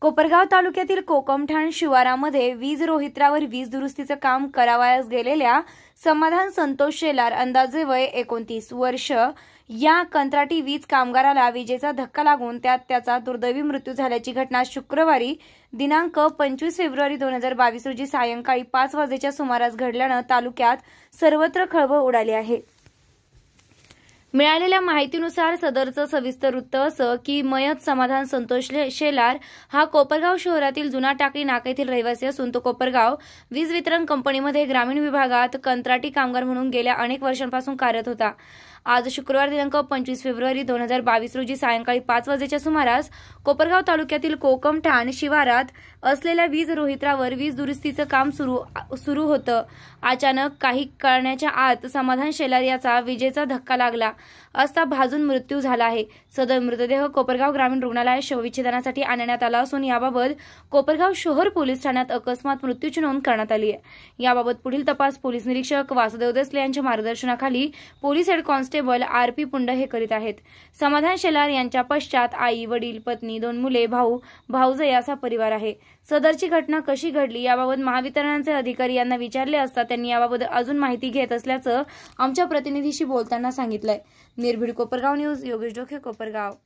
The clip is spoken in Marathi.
कोपरगाव तालुक्यातील कोकमठाण शिवारामध्ये वीज रोहित्रावर वीज दुरुस्तीचं काम करावयास गेलेल्या समाधान संतोष शेलार अंदाजे वय एकोणतीस वर्ष या कंत्राटी वीज कामगाराला विजेचा धक्का लागून त्यात त्याचा दुर्दैवी मृत्यू झाल्याची घटना शुक्रवारी दिनांक पंचवीस फेब्रुवारी दोन हजार बावीस रोजी सायंकाळी पाच वाजेच्या सुमारास घडल्यानं तालुक्यात सर्वत्र खळबळ उडाली आहे मिळालेल्या माहितीनुसार सदरचं सविस्तर वृत्त असं की मयत समाधान संतोष शेलार हा कोपरगाव शहरातील जुना टाकळी नाका येथील रहिवासी असून तो कोपरगाव वीज वितरण कंपनीमध्ये ग्रामीण विभागात कंत्राटी कामगार म्हणून गेल्या अनेक वर्षांपासून कार्यरत होता आज शुक्रवार दिनांक पंचवीस फेब्रुवारी दोन हजार बावीस रोजी सायंकाळी पाच वाजेच्या सुमारास कोपरगाव तालुक्यातील कोकम ठाण शिवारात असलेल्या वीज रोहित्रावर वीज दुरुस्तीचं काम सुरू सुरू होतं अचानक काही कळण्याच्या आत समाधान शेलार याचा विजेचा धक्का लागला असता भाजून मृत्यू झाला आहे सदर मृतदेह कोपरगाव ग्रामीण रुग्णालयात शवविच्छेदनासाठी आणण्यात आला असून याबाबत कोपरगाव शहर पोलीस ठाण्यात अकस्मात मृत्यूची नोंद करण्यात आली आहे याबाबत पुढील तपास पोलीस निरीक्षक वासुदेव देसले यांच्या मार्गदर्शनाखाली police head constable R P Pund हे करीत आहेत समाधान शेलार यांच्या पश्चात आई वडील पत्नी दोन मुले भाऊ भाऊजय असा परिवार आहे सदरची घटना कशी घडली याबाबत महावितरणाचे अधिकारी यांना विचारले असता त्यांनी याबाबत अजून माहिती घेत असल्याचं आमच्या प्रतिनिधीशी बोलताना सांगितलंय निर्भीड कोपरगाव न्यूज योगेश डोखे कोपरगाव